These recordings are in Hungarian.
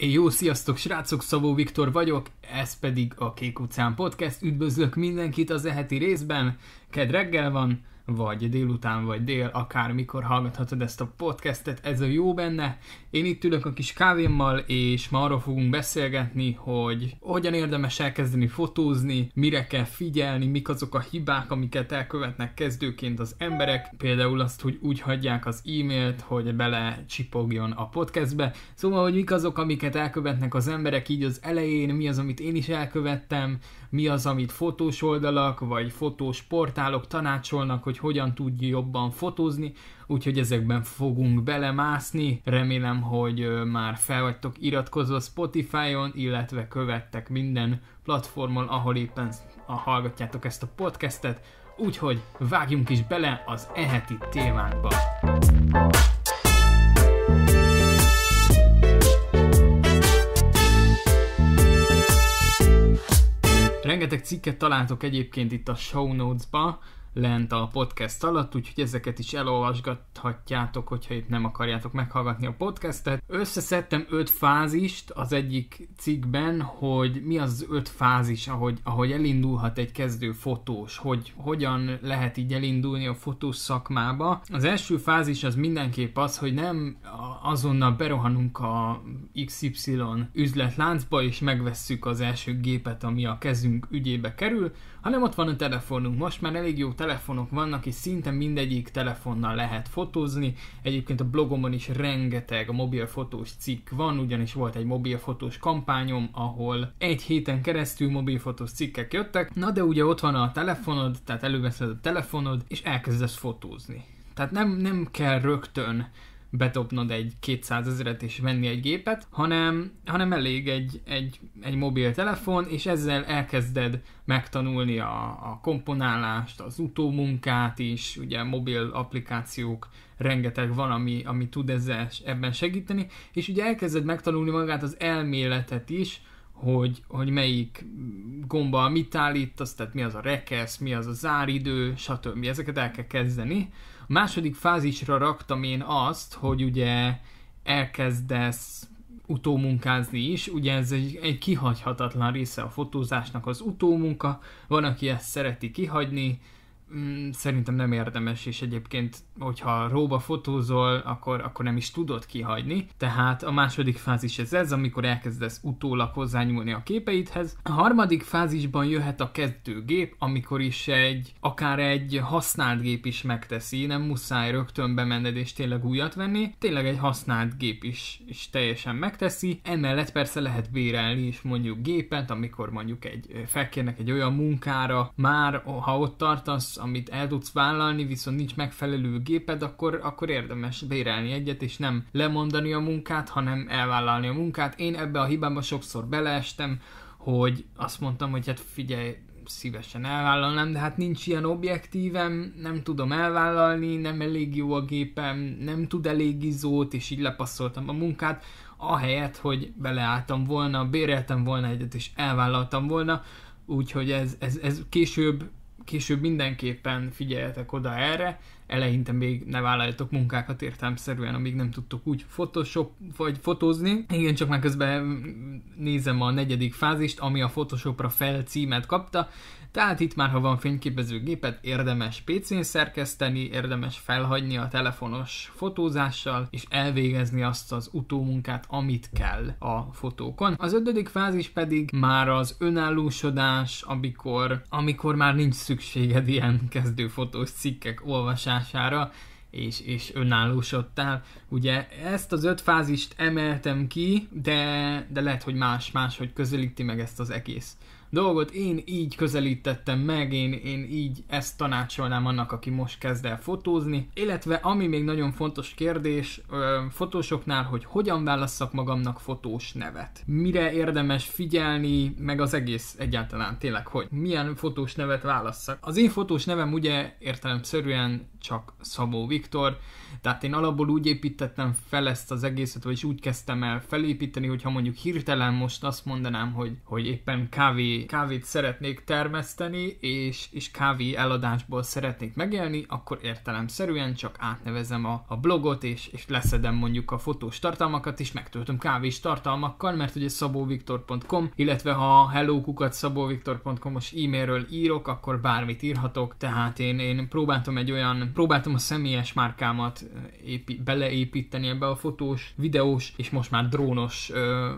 Jó, sziasztok srácok, Szabó Viktor vagyok, ez pedig a Kék utcán podcast. Üdvözlök mindenkit az eheti részben, ked reggel van, vagy délután, vagy dél, akármikor hallgathatod ezt a podcastet, ez a jó benne. Én itt ülök a kis kávémmal, és ma arról fogunk beszélgetni, hogy hogyan érdemes elkezdeni fotózni, mire kell figyelni, mik azok a hibák, amiket elkövetnek kezdőként az emberek, például azt, hogy úgy hagyják az e-mailt, hogy bele csipogjon a podcastbe. Szóval, hogy mik azok, amiket elkövetnek az emberek így az elején, mi az, amit én is elkövettem, mi az, amit fotós oldalak vagy fotós portálok tanácsolnak, hogy hogy hogyan tudj jobban fotózni, úgyhogy ezekben fogunk belemászni. Remélem, hogy már fel vagytok iratkozva Spotify-on, illetve követtek minden platformon, ahol éppen hallgatjátok ezt a podcastet. Úgyhogy vágjunk is bele az eheti témánkba. Rengeteg cikket találtok egyébként itt a show notes-ba, lent a podcast alatt, úgyhogy ezeket is elolvasgathatjátok, hogyha itt nem akarjátok meghallgatni a podcastet. Összeszedtem öt fázist az egyik cikkben, hogy mi az öt fázis, ahogy, ahogy elindulhat egy kezdő fotós, hogy hogyan lehet így elindulni a fotós szakmába. Az első fázis az mindenképp az, hogy nem azonnal berohanunk a XY üzletláncba, és megvesszük az első gépet, ami a kezünk ügyébe kerül, hanem ott van a telefonunk. Most már elég jó telefon telefonok vannak, és szinte mindegyik telefonnal lehet fotózni. Egyébként a blogomon is rengeteg mobilfotós cikk van, ugyanis volt egy mobilfotós kampányom, ahol egy héten keresztül mobilfotós cikkek jöttek. Na de ugye ott van a telefonod, tehát előveszed a telefonod, és elkezdesz fotózni. Tehát nem, nem kell rögtön bedobnod egy 200 ezeret és venni egy gépet, hanem, hanem elég egy, egy, egy mobiltelefon, és ezzel elkezded megtanulni a, a komponálást, az utómunkát is, ugye mobil applikációk rengeteg van, ami, ami tud ezzel, ebben segíteni, és ugye elkezded megtanulni magát az elméletet is, hogy, hogy melyik gomba mit állít, azt tehát mi az a rekesz, mi az a záridő, stb. Ezeket el kell kezdeni. A második fázisra raktam én azt, hogy ugye elkezdesz utómunkázni is, ugye ez egy, egy kihagyhatatlan része a fotózásnak az utómunka, van, aki ezt szereti kihagyni, mm, szerintem nem érdemes, és egyébként, hogyha róba fotózol, akkor, akkor nem is tudod kihagyni. Tehát a második fázis ez ez, amikor elkezdesz utólag hozzányúlni a képeidhez. A harmadik fázisban jöhet a kezdőgép, amikor is egy, akár egy használt gép is megteszi, nem muszáj rögtön bemenned és tényleg újat venni, tényleg egy használt gép is, is teljesen megteszi. Emellett persze lehet bérelni is mondjuk gépet, amikor mondjuk egy felkérnek egy olyan munkára, már ha ott tartasz, amit el tudsz vállalni, viszont nincs megfelelő géped, akkor, akkor érdemes bérelni egyet, és nem lemondani a munkát, hanem elvállalni a munkát. Én ebbe a hibába sokszor beleestem, hogy azt mondtam, hogy hát figyelj, szívesen elvállalnám, de hát nincs ilyen objektívem, nem tudom elvállalni, nem elég jó a gépem, nem tud elég izót, és így lepasszoltam a munkát, ahelyett, hogy beleálltam volna, béreltem volna egyet, és elvállaltam volna, úgyhogy ez, ez, ez később később mindenképpen figyeljetek oda erre, eleinte még ne vállaljatok munkákat értelmszerűen, amíg nem tudtok úgy Photoshop vagy fotózni. Igen, csak már közben nézem a negyedik fázist, ami a Photoshopra címet kapta, tehát itt már, ha van fényképezőgépet, érdemes PC-n szerkeszteni, érdemes felhagyni a telefonos fotózással, és elvégezni azt az utómunkát, amit kell a fotókon. Az ötödik fázis pedig már az önállósodás, amikor, amikor már nincs szükséged ilyen kezdőfotós cikkek olvasására, hatására, és, és önállósodtál. Ugye ezt az öt fázist emeltem ki, de, de lehet, hogy más, hogy közelíti meg ezt az egész dolgot, én így közelítettem meg, én, én így ezt tanácsolnám annak, aki most kezd el fotózni. Illetve ami még nagyon fontos kérdés ö, fotósoknál, hogy hogyan válasszak magamnak fotós nevet. Mire érdemes figyelni, meg az egész egyáltalán tényleg, hogy milyen fotós nevet válasszak. Az én fotós nevem ugye értelemszerűen csak Szabó Viktor, tehát én alapból úgy építettem fel ezt az egészet, vagyis úgy kezdtem el felépíteni, hogyha mondjuk hirtelen most azt mondanám, hogy, hogy éppen kávé kávét szeretnék termeszteni, és, és kávé eladásból szeretnék megélni, akkor értelemszerűen csak átnevezem a, a blogot, és, és leszedem mondjuk a fotós tartalmakat, és megtöltöm kávés tartalmakkal, mert ugye szabóviktor.com, illetve ha hellókukat szabóviktor.com-os e-mailről írok, akkor bármit írhatok, tehát én, én próbáltam egy olyan, próbáltam a személyes márkámat eh, épi, beleépíteni ebbe a fotós, videós, és most már drónos ö,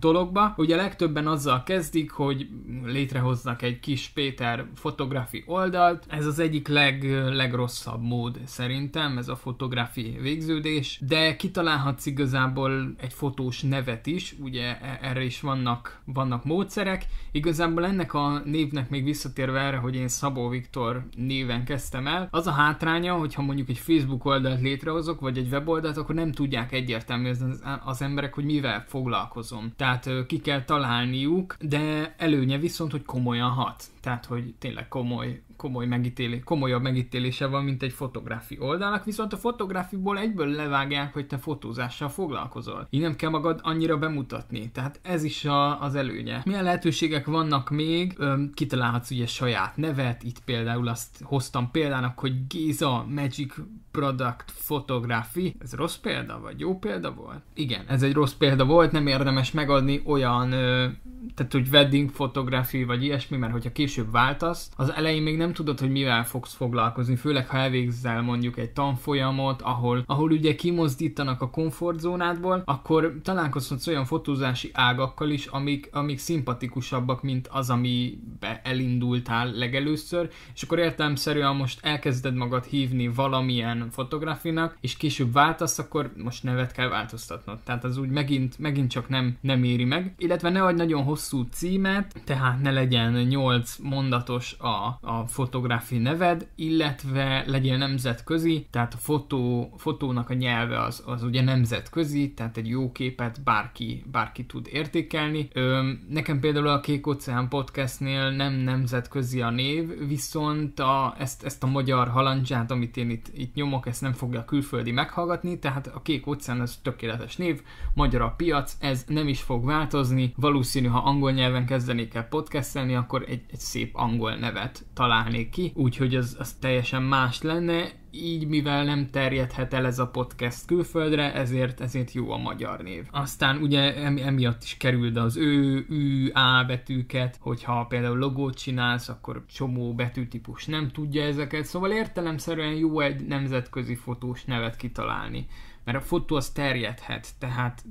dologba. Ugye legtöbben azzal kezdik, hogy létrehoznak egy kis Péter fotografi oldalt. Ez az egyik leg, legrosszabb mód szerintem, ez a fotografi végződés, de kitalálhatsz igazából egy fotós nevet is, ugye e, erre is vannak, vannak módszerek. Igazából ennek a névnek még visszatérve erre, hogy én Szabó Viktor néven kezdtem el, az a hátránya, hogyha mondjuk egy Facebook oldalt létrehozok, vagy egy weboldalt, akkor nem tudják egyértelmű az, az emberek, hogy mivel foglalkozom. Tehát ki kell találniuk, de előnye előnye viszont, hogy komolyan hat. Tehát, hogy tényleg komoly, komoly megítélé, komolyabb megítélése van, mint egy fotográfi oldalnak, viszont a fotográfiból egyből levágják, hogy te fotózással foglalkozol. Így nem kell magad annyira bemutatni, tehát ez is a, az előnye. Milyen lehetőségek vannak még? Öm, kitalálhatsz ugye saját nevet, itt például azt hoztam példának, hogy Giza Magic Product Photography. Ez rossz példa, vagy jó példa volt? Igen, ez egy rossz példa volt, nem érdemes megadni olyan, ö, tehát hogy wedding fotográfi, vagy ilyesmi, mert hogyha később váltasz, az elején még nem nem tudod, hogy mivel fogsz foglalkozni, főleg ha elvégzel mondjuk egy tanfolyamot, ahol, ahol ugye kimozdítanak a komfortzónádból, akkor találkozhatsz olyan fotózási ágakkal is, amik, amik szimpatikusabbak, mint az, amibe elindultál legelőször, és akkor értelemszerűen most elkezded magad hívni valamilyen fotografinak, és később váltasz, akkor most nevet kell változtatnod. Tehát az úgy megint, megint csak nem, nem éri meg. Illetve ne adj nagyon hosszú címet, tehát ne legyen 8 mondatos a, a fotográfi neved, illetve legyél nemzetközi, tehát a fotó, fotónak a nyelve az, az ugye nemzetközi, tehát egy jó képet bárki, bárki tud értékelni. Ö, nekem például a Kék Oceán podcastnél nem nemzetközi a név, viszont a, ezt, ezt a magyar halandzsát, amit én itt, itt nyomok, ezt nem fogja a külföldi meghallgatni, tehát a Kék Oceán az tökéletes név, magyar a piac, ez nem is fog változni, valószínű, ha angol nyelven kezdenék el podcastelni, akkor egy, egy szép angol nevet talál találnék ki, úgyhogy az, az teljesen más lenne, így mivel nem terjedhet el ez a podcast külföldre, ezért, ezért jó a magyar név. Aztán ugye emiatt is kerüld az ő, ű, á betűket, hogyha például logót csinálsz, akkor csomó betűtípus nem tudja ezeket, szóval értelemszerűen jó egy nemzetközi fotós nevet kitalálni mert a fotó az terjedhet, tehát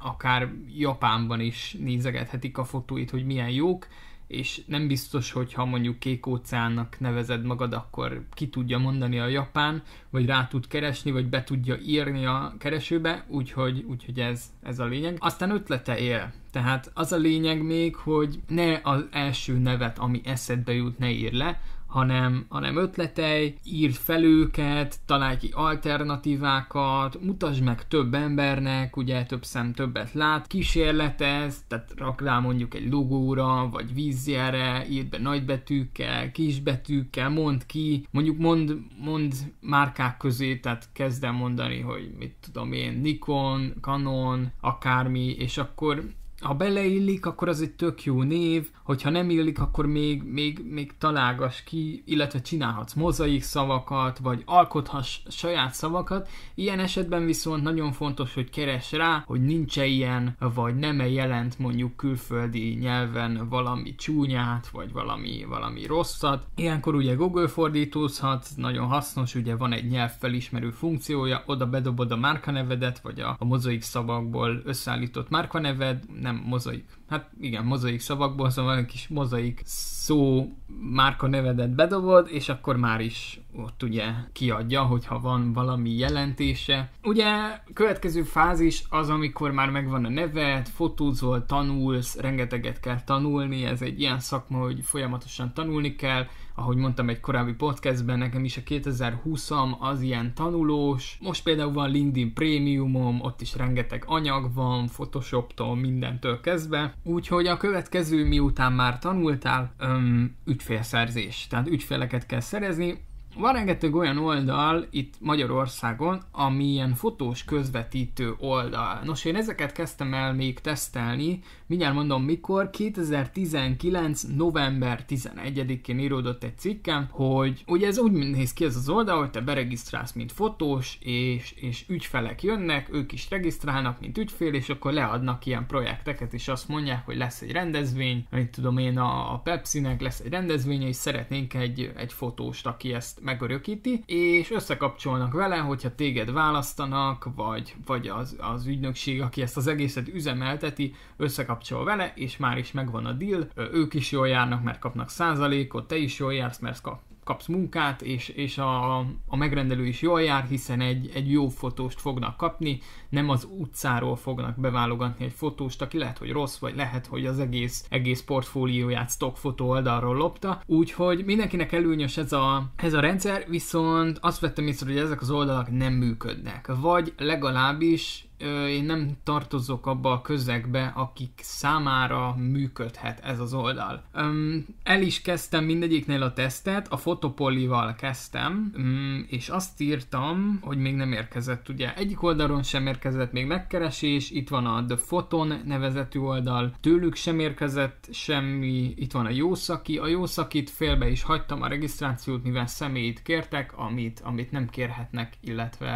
akár Japánban is nézegethetik a fotóit, hogy milyen jók, és nem biztos, hogy ha mondjuk kék óceánnak nevezed magad, akkor ki tudja mondani a japán, vagy rá tud keresni, vagy be tudja írni a keresőbe, úgyhogy, úgyhogy ez, ez a lényeg. Aztán ötlete él, tehát az a lényeg még, hogy ne az első nevet, ami eszedbe jut, ne ír le, hanem, hanem ötletei, írd fel őket, találj ki alternatívákat, mutasd meg több embernek, ugye több szem többet lát, kísérletez, tehát rak rá mondjuk egy logóra, vagy vízjelre, írd be nagybetűkkel, kisbetűkkel, mondd ki, mondjuk mond, mond márkák közé, tehát kezdem mondani, hogy mit tudom én, Nikon, Canon, akármi, és akkor ha beleillik, akkor az egy tök jó név, hogyha nem illik, akkor még, még, még találgass ki, illetve csinálhatsz mozaik szavakat, vagy alkothass saját szavakat. Ilyen esetben viszont nagyon fontos, hogy keres rá, hogy nincs-e ilyen, vagy nem-e jelent mondjuk külföldi nyelven valami csúnyát, vagy valami, valami rosszat. Ilyenkor ugye Google fordítózhat, nagyon hasznos, ugye van egy nyelvfelismerő funkciója, oda bedobod a márkanevedet, vagy a, a mozaik szavakból összeállított márkaneved, nem was like hát igen, mozaik szavakból, szóval egy kis mozaik szó márka nevedet bedobod, és akkor már is ott ugye kiadja, hogyha van valami jelentése. Ugye következő fázis az, amikor már megvan a neved, fotózol, tanulsz, rengeteget kell tanulni, ez egy ilyen szakma, hogy folyamatosan tanulni kell, ahogy mondtam egy korábbi podcastben, nekem is a 2020-am az ilyen tanulós. Most például van LinkedIn Premiumom, ott is rengeteg anyag van, Photoshop-tól Photoshop-tól, mindentől kezdve. Úgyhogy a következő, miután már tanultál, öm, ügyfélszerzés. Tehát ügyfeleket kell szerezni, van rengeteg olyan oldal itt Magyarországon, ami ilyen fotós közvetítő oldal. Nos, én ezeket kezdtem el még tesztelni, mindjárt mondom mikor, 2019. november 11-én íródott egy cikkem, hogy ugye ez úgy néz ki ez az oldal, hogy te beregisztrálsz, mint fotós, és, és ügyfelek jönnek, ők is regisztrálnak, mint ügyfél, és akkor leadnak ilyen projekteket, és azt mondják, hogy lesz egy rendezvény, amit tudom én, a, Pepsi-nek lesz egy rendezvény, és szeretnénk egy, egy fotóst, aki ezt megörökíti, és összekapcsolnak vele, hogyha téged választanak, vagy, vagy az, az ügynökség, aki ezt az egészet üzemelteti, összekapcsol vele, és már is megvan a deal, ők is jól járnak, mert kapnak százalékot, te is jól jársz, mert kap, kapsz munkát, és, és a, a megrendelő is jól jár, hiszen egy, egy jó fotóst fognak kapni, nem az utcáról fognak beválogatni egy fotóst, aki lehet, hogy rossz, vagy lehet, hogy az egész, egész portfólióját stockfotó oldalról lopta. Úgyhogy mindenkinek előnyös ez a, ez a rendszer, viszont azt vettem észre, hogy ezek az oldalak nem működnek. Vagy legalábbis én nem tartozok abba a közegbe, akik számára működhet ez az oldal. Öm, el is kezdtem mindegyiknél a tesztet, a fotopollival kezdtem, öm, mm, és azt írtam, hogy még nem érkezett, ugye egyik oldalon sem érkezett, érkezett még megkeresés, itt van a The Photon nevezetű oldal, tőlük sem érkezett semmi, itt van a Jószaki, a Jószakit félbe is hagytam a regisztrációt, mivel személyt kértek, amit, amit nem kérhetnek, illetve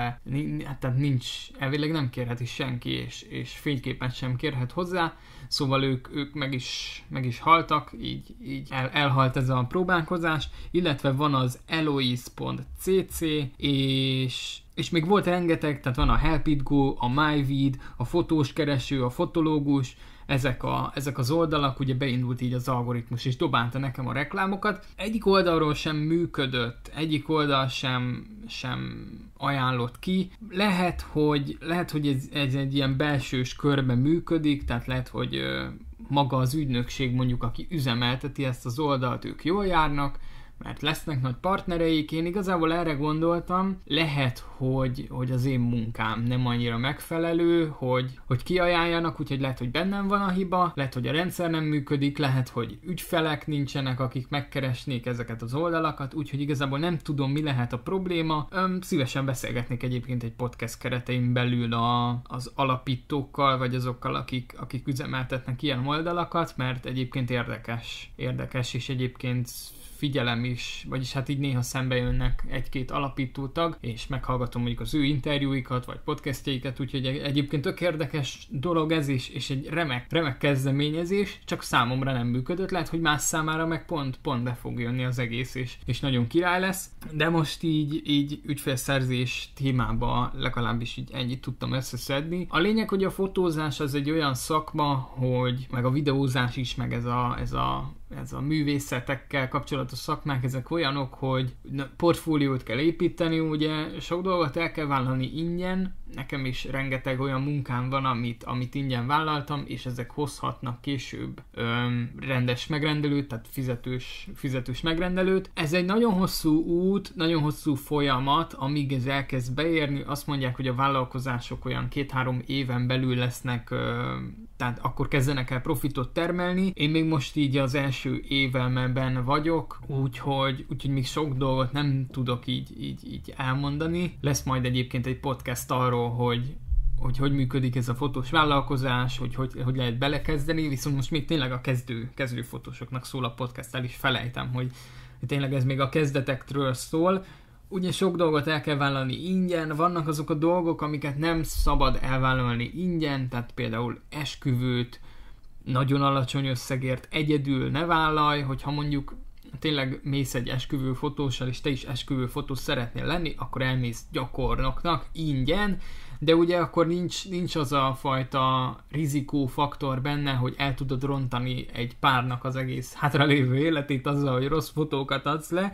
hát tehát nincs, elvileg nem kérheti senki, és, és fényképet sem kérhet hozzá, szóval ők, ők meg, is, meg is haltak, így, így el, elhalt ez a próbálkozás, illetve van az eloise.cc, és és még volt rengeteg, tehát van a Help It Go, a MyVid, a fotós kereső, a fotológus, ezek, a, ezek az oldalak, ugye beindult így az algoritmus, és dobálta nekem a reklámokat. Egyik oldalról sem működött, egyik oldal sem, sem ajánlott ki. Lehet, hogy, lehet, hogy ez, ez egy ilyen belsős körben működik, tehát lehet, hogy ö, maga az ügynökség mondjuk, aki üzemelteti ezt az oldalt, ők jól járnak, mert lesznek nagy partnereik, én igazából erre gondoltam, lehet, hogy, hogy az én munkám nem annyira megfelelő, hogy, hogy kiajánljanak, úgyhogy lehet, hogy bennem van a hiba, lehet, hogy a rendszer nem működik, lehet, hogy ügyfelek nincsenek, akik megkeresnék ezeket az oldalakat, úgyhogy igazából nem tudom, mi lehet a probléma. Öm, szívesen beszélgetnék egyébként egy podcast keretein belül a, az alapítókkal, vagy azokkal, akik, akik üzemeltetnek ilyen oldalakat, mert egyébként érdekes, érdekes, és egyébként figyelem is, vagyis hát így néha szembe jönnek egy-két tag és meghallgatom mondjuk az ő interjúikat, vagy podcastjeiket, úgyhogy egyébként tök érdekes dolog ez is, és egy remek, remek kezdeményezés, csak számomra nem működött, lehet, hogy más számára meg pont, pont be fog jönni az egész, és, és nagyon király lesz, de most így, így ügyfélszerzés témába legalábbis így ennyit tudtam összeszedni. A lényeg, hogy a fotózás az egy olyan szakma, hogy meg a videózás is, meg ez a, ez a ez a művészetekkel kapcsolatos szakmák, ezek olyanok, hogy portfóliót kell építeni, ugye sok dolgot el kell vállalni ingyen, nekem is rengeteg olyan munkám van, amit, amit ingyen vállaltam, és ezek hozhatnak később öm, rendes megrendelőt, tehát fizetős, fizetős megrendelőt. Ez egy nagyon hosszú út, nagyon hosszú folyamat, amíg ez elkezd beérni, azt mondják, hogy a vállalkozások olyan két-három éven belül lesznek, öm, tehát akkor kezdenek el profitot termelni. Én még most így az első első évemben vagyok, úgyhogy, úgyhogy még sok dolgot nem tudok így, így, így elmondani. Lesz majd egyébként egy podcast arról, hogy, hogy hogy működik ez a fotós vállalkozás, hogy, hogy hogy lehet belekezdeni, viszont most még tényleg a kezdő, kezdő fotósoknak szól a podcast, el is felejtem, hogy tényleg ez még a kezdetektől szól. Ugye sok dolgot el kell vállalni ingyen, vannak azok a dolgok, amiket nem szabad elvállalni ingyen, tehát például esküvőt, nagyon alacsony összegért egyedül ne vállalj, hogyha mondjuk tényleg mész egy esküvő fotóssal, és te is esküvő fotós szeretnél lenni, akkor elmész gyakornoknak ingyen, de ugye akkor nincs, nincs az a fajta rizikófaktor benne, hogy el tudod rontani egy párnak az egész hátralévő életét azzal, hogy rossz fotókat adsz le,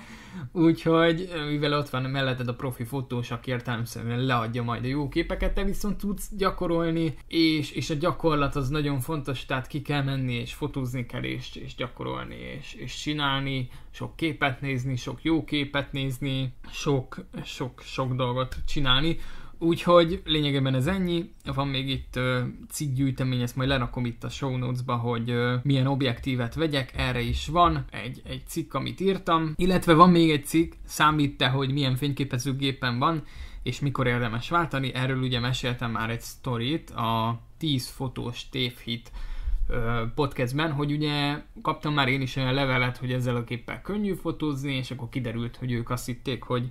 úgyhogy mivel ott van melletted a profi fotós, aki értelemszerűen leadja majd a jó képeket, te viszont tudsz gyakorolni, és, és a gyakorlat az nagyon fontos, tehát ki kell menni, és fotózni kell, és, és gyakorolni, és, és csinálni, sok képet nézni, sok jó képet nézni, sok, sok, sok dolgot csinálni. Úgyhogy lényegében ez ennyi. Van még itt ö, cikkgyűjtemény, ezt majd lerakom itt a show notes-ba, hogy ö, milyen objektívet vegyek, erre is van egy, egy cikk, amit írtam. Illetve van még egy cikk, számít te, hogy milyen fényképezőgépen van, és mikor érdemes váltani. Erről ugye meséltem már egy sztorit, a 10 fotós tévhit podcastben, hogy ugye kaptam már én is olyan levelet, hogy ezzel a képpel könnyű fotózni, és akkor kiderült, hogy ők azt hitték, hogy,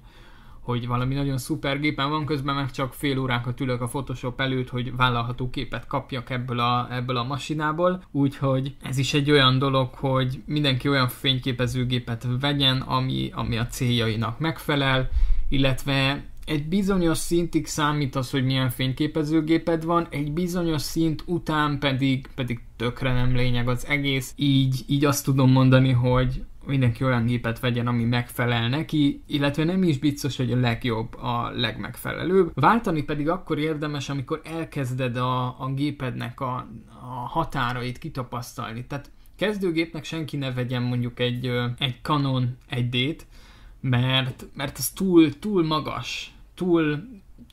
hogy valami nagyon szuper gépen van, közben meg csak fél órákat ülök a Photoshop előtt, hogy vállalható képet kapjak ebből a, ebből a masinából, úgyhogy ez is egy olyan dolog, hogy mindenki olyan fényképezőgépet vegyen, ami, ami a céljainak megfelel, illetve egy bizonyos szintig számít az, hogy milyen fényképezőgéped van, egy bizonyos szint után pedig, pedig tökre nem lényeg az egész, így, így azt tudom mondani, hogy mindenki olyan gépet vegyen, ami megfelel neki, illetve nem is biztos, hogy a legjobb, a legmegfelelőbb. Váltani pedig akkor érdemes, amikor elkezded a, a gépednek a, a határait kitapasztalni. Tehát kezdőgépnek senki ne vegyen mondjuk egy, egy Canon 1D-t, mert, mert az túl, túl magas, túl,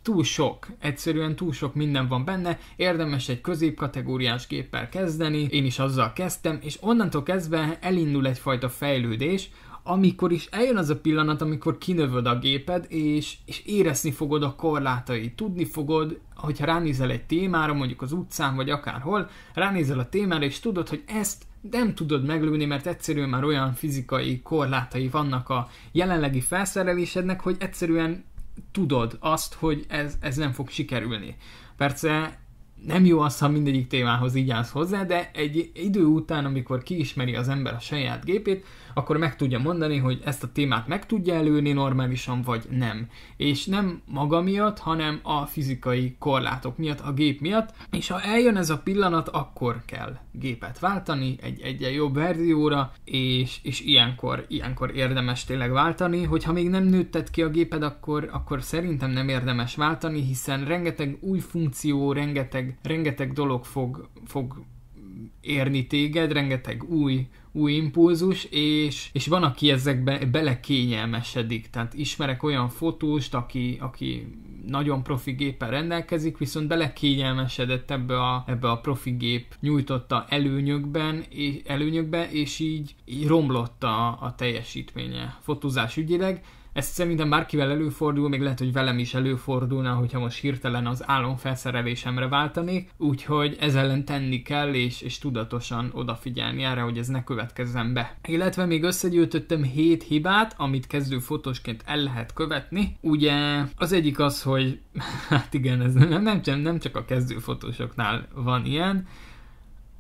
túl sok, egyszerűen túl sok minden van benne, érdemes egy középkategóriás géppel kezdeni, én is azzal kezdtem, és onnantól kezdve elindul egyfajta fejlődés, amikor is eljön az a pillanat, amikor kinövöd a géped, és, és érezni fogod a korlátait, tudni fogod, hogyha ránézel egy témára, mondjuk az utcán, vagy akárhol, ránézel a témára, és tudod, hogy ezt nem tudod meglőni, mert egyszerűen már olyan fizikai korlátai vannak a jelenlegi felszerelésednek, hogy egyszerűen tudod azt, hogy ez, ez nem fog sikerülni. Persze nem jó az, ha mindegyik témához így állsz hozzá, de egy idő után, amikor kiismeri az ember a saját gépét, akkor meg tudja mondani, hogy ezt a témát meg tudja előni normálisan, vagy nem. És nem maga miatt, hanem a fizikai korlátok miatt, a gép miatt, és ha eljön ez a pillanat, akkor kell gépet váltani egy egyen jobb verzióra, és, és ilyenkor, ilyenkor érdemes tényleg váltani, hogyha még nem nőtted ki a géped, akkor, akkor szerintem nem érdemes váltani, hiszen rengeteg új funkció, rengeteg, rengeteg dolog fog, fog érni téged, rengeteg új új impulzus, és, és van, aki ezekbe belekényelmesedik. Tehát ismerek olyan fotóst, aki, aki nagyon profi géppel rendelkezik, viszont belekényelmesedett ebbe a, ebbe a profi gép nyújtotta előnyökben, és, előnyökbe, és így, így romlott a, a teljesítménye fotózás ügyileg ez szerintem bárkivel előfordul, még lehet, hogy velem is előfordulna, hogyha most hirtelen az álomfelszerelésemre váltanék, úgyhogy ez ellen tenni kell, és, és tudatosan odafigyelni erre, hogy ez ne következzen be. Illetve még összegyűjtöttem 7 hibát, amit kezdő fotósként el lehet követni. Ugye az egyik az, hogy hát igen, ez nem, nem, nem csak a kezdő fotósoknál van ilyen,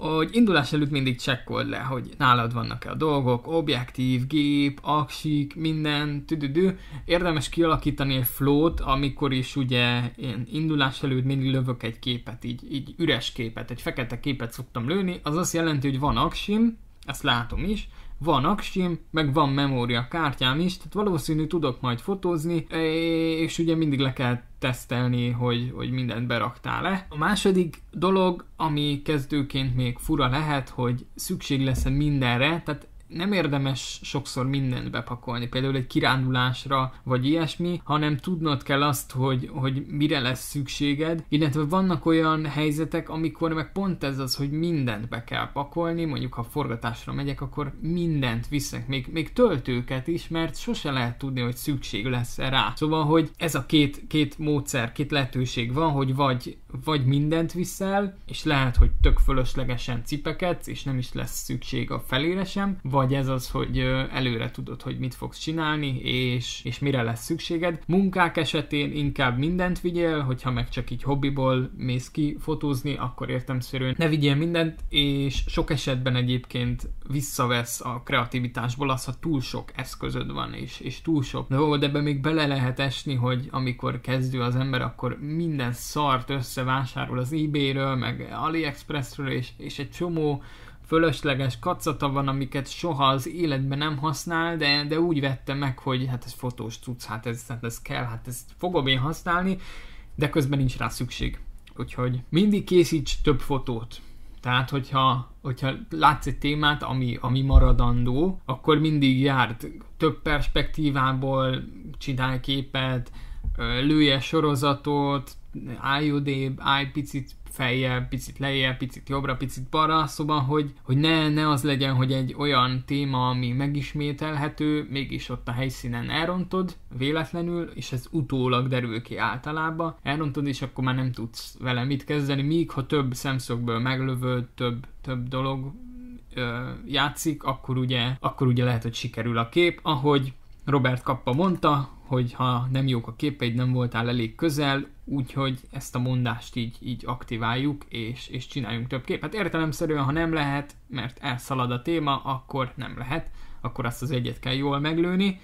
hogy indulás előtt mindig csekkold le, hogy nálad vannak-e a dolgok, objektív, gép, aksik, minden, tüdüdű. Érdemes kialakítani egy flót, amikor is ugye én indulás előtt mindig lövök egy képet, így, így üres képet, egy fekete képet szoktam lőni, az azt jelenti, hogy van aksim, ezt látom is, van aksim, meg van memória kártyám is, tehát valószínű tudok majd fotózni, és ugye mindig le kell tesztelni, hogy, hogy mindent beraktál-e. A második dolog, ami kezdőként még fura lehet, hogy szükség lesz mindenre, tehát nem érdemes sokszor mindent bepakolni, például egy kirándulásra, vagy ilyesmi, hanem tudnod kell azt, hogy, hogy mire lesz szükséged, illetve vannak olyan helyzetek, amikor meg pont ez az, hogy mindent be kell pakolni, mondjuk ha forgatásra megyek, akkor mindent viszek, még, még töltőket is, mert sose lehet tudni, hogy szükség lesz rá. Szóval, hogy ez a két, két módszer, két lehetőség van, hogy vagy, vagy mindent viszel, és lehet, hogy tök fölöslegesen cipeket, és nem is lesz szükség a felére sem, vagy vagy ez az, hogy előre tudod, hogy mit fogsz csinálni, és, és mire lesz szükséged. Munkák esetén inkább mindent vigyél, hogyha meg csak így hobbiból mész ki fotózni, akkor szerint ne vigyél mindent, és sok esetben egyébként visszavesz a kreativitásból az, ha túl sok eszközöd van, és, és túl sok dolgod, de ebbe még bele lehet esni, hogy amikor kezdő az ember, akkor minden szart összevásárol az eBay-ről, meg AliExpressről, és, és egy csomó fölösleges kacata van, amiket soha az életben nem használ, de, de úgy vette meg, hogy hát ez fotós cucc, hát ez, hát ez kell, hát ezt fogom én használni, de közben nincs rá szükség. Úgyhogy mindig készíts több fotót. Tehát, hogyha, hogyha látsz egy témát, ami, ami maradandó, akkor mindig járt több perspektívából, csinálj képet, lője sorozatot, álljodébb, állj picit fejjel, picit lejjel, picit jobbra, picit balra, szóval, hogy, hogy ne, ne az legyen, hogy egy olyan téma, ami megismételhető, mégis ott a helyszínen elrontod véletlenül, és ez utólag derül ki általában, elrontod, és akkor már nem tudsz vele mit kezdeni, míg ha több szemszögből meglövöd, több, több dolog ö, játszik, akkor ugye, akkor ugye lehet, hogy sikerül a kép, ahogy Robert Kappa mondta, hogy ha nem jók a képeid, nem voltál elég közel, úgyhogy ezt a mondást így, így aktiváljuk, és, és csináljunk több képet. Hát értelemszerűen, ha nem lehet, mert elszalad a téma, akkor nem lehet, akkor azt az egyet kell jól meglőni.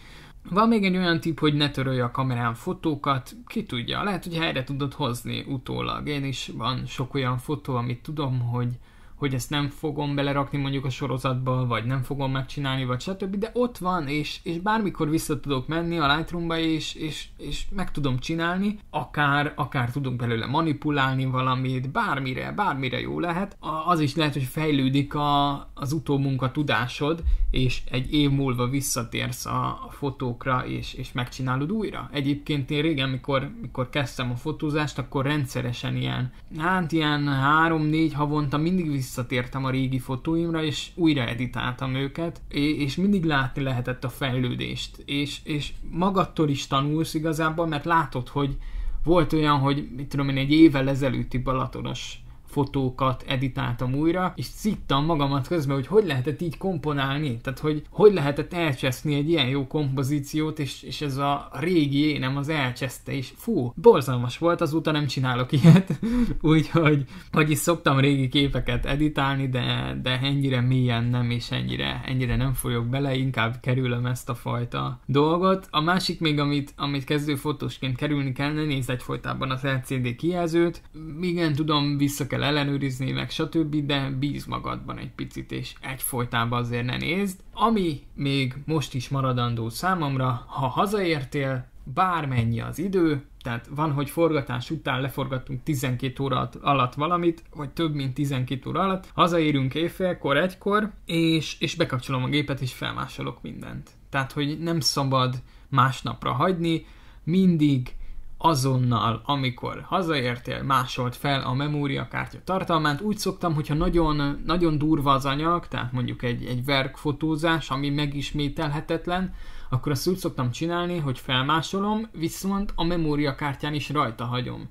Van még egy olyan tip, hogy ne törölj a kamerán fotókat, ki tudja, lehet, hogy helyre tudod hozni utólag. Én is van sok olyan fotó, amit tudom, hogy hogy ezt nem fogom belerakni mondjuk a sorozatba, vagy nem fogom megcsinálni, vagy stb. De ott van, és, és bármikor vissza tudok menni a Lightroomba, és, és, és meg tudom csinálni, akár, akár tudunk belőle manipulálni valamit, bármire, bármire jó lehet. Az is lehet, hogy fejlődik a, az utómunka tudásod, és egy év múlva visszatérsz a, a fotókra, és, és megcsinálod újra. Egyébként én régen, mikor, mikor kezdtem a fotózást, akkor rendszeresen ilyen, hát ilyen három-négy havonta mindig vissza visszatértem a régi fotóimra, és újra editáltam őket, és mindig látni lehetett a fejlődést. És, és magadtól is tanulsz igazából, mert látod, hogy volt olyan, hogy mit tudom én, egy évvel ezelőtti Balatonos fotókat editáltam újra, és szittam magamat közben, hogy hogy lehetett így komponálni, tehát hogy hogy lehetett elcseszni egy ilyen jó kompozíciót, és, és ez a régi énem az elcseszte, és fú, borzalmas volt, azóta nem csinálok ilyet, úgyhogy vagyis szoktam régi képeket editálni, de, de ennyire mélyen nem, és ennyire, ennyire nem folyok bele, inkább kerülöm ezt a fajta dolgot. A másik még, amit, amit kezdő fotósként kerülni kellene, nézd egyfolytában az LCD kijelzőt, igen, tudom, vissza kell ellenőrizni, meg stb., de bíz magadban egy picit, és egyfolytában azért ne nézd. Ami még most is maradandó számomra, ha hazaértél, bármennyi az idő, tehát van, hogy forgatás után leforgattunk 12 óra alatt valamit, vagy több mint 12 óra alatt, hazaérünk éjfélkor, egykor, és, és bekapcsolom a gépet, és felmásolok mindent. Tehát, hogy nem szabad másnapra hagyni, mindig azonnal, amikor hazaértél, másolt fel a memóriakártya tartalmát. Úgy szoktam, hogyha nagyon, nagyon durva az anyag, tehát mondjuk egy, egy verkfotózás, ami megismételhetetlen, akkor azt úgy szoktam csinálni, hogy felmásolom, viszont a memóriakártyán is rajta hagyom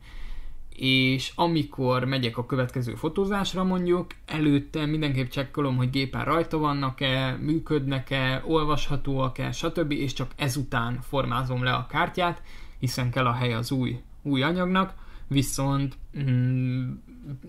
és amikor megyek a következő fotózásra mondjuk, előtte mindenképp csekkolom, hogy gépen rajta vannak-e, működnek-e, olvashatóak-e, stb. és csak ezután formázom le a kártyát, hiszen kell a hely az új, új anyagnak, viszont mm,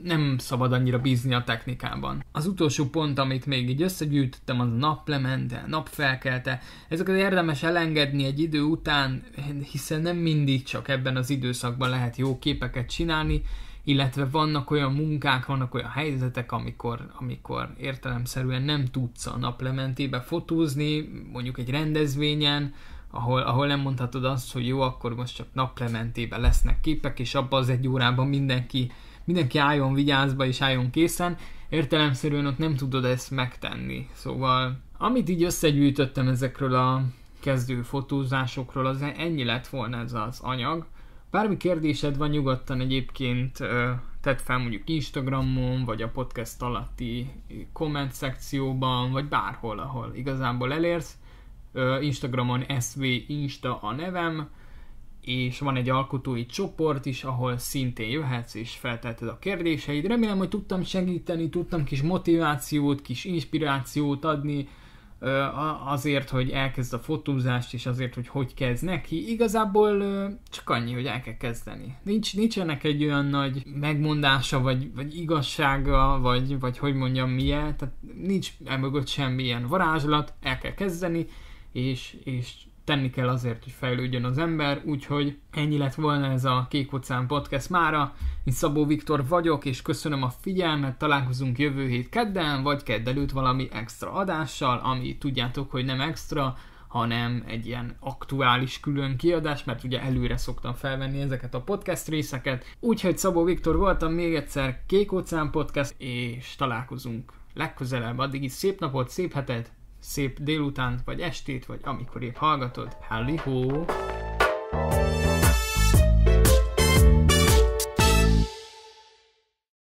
nem szabad annyira bízni a technikában. Az utolsó pont, amit még így összegyűjtöttem, az a naplemente, napfelkelte. Ezeket érdemes elengedni egy idő után, hiszen nem mindig csak ebben az időszakban lehet jó képeket csinálni, illetve vannak olyan munkák, vannak olyan helyzetek, amikor, amikor értelemszerűen nem tudsz a naplementébe fotózni, mondjuk egy rendezvényen, ahol, ahol nem mondhatod azt, hogy jó, akkor most csak naplementében lesznek képek, és abban az egy órában mindenki, mindenki álljon vigyázba és álljon készen, értelemszerűen ott nem tudod ezt megtenni. Szóval, amit így összegyűjtöttem ezekről a kezdő fotózásokról, az ennyi lett volna ez az anyag. Bármi kérdésed van nyugodtan egyébként tedd fel mondjuk Instagramon, vagy a podcast alatti komment szekcióban, vagy bárhol, ahol igazából elérsz Instagramon SV Insta a nevem, és van egy alkotói csoport is, ahol szintén jöhetsz és felteheted a kérdéseid. Remélem, hogy tudtam segíteni, tudtam kis motivációt, kis inspirációt adni, azért, hogy elkezd a fotózást, és azért, hogy hogy kezd neki. Igazából csak annyi, hogy el kell kezdeni. Nincs, nincs ennek egy olyan nagy megmondása, vagy, vagy igazsága, vagy, vagy hogy mondjam, milyen, tehát nincs emögött semmilyen varázslat, el kell kezdeni, és, és tenni kell azért, hogy fejlődjön az ember, úgyhogy ennyi lett volna ez a Kék Kocán Podcast mára. Én Szabó Viktor vagyok, és köszönöm a figyelmet, találkozunk jövő hét kedden, vagy keddelőtt valami extra adással, ami tudjátok, hogy nem extra, hanem egy ilyen aktuális külön kiadás, mert ugye előre szoktam felvenni ezeket a podcast részeket. Úgyhogy Szabó Viktor voltam még egyszer Kék Óceán Podcast, és találkozunk legközelebb. Addig is szép napot, szép hetet, szép délutánt, vagy estét, vagy amikor épp hallgatod. Halli ho!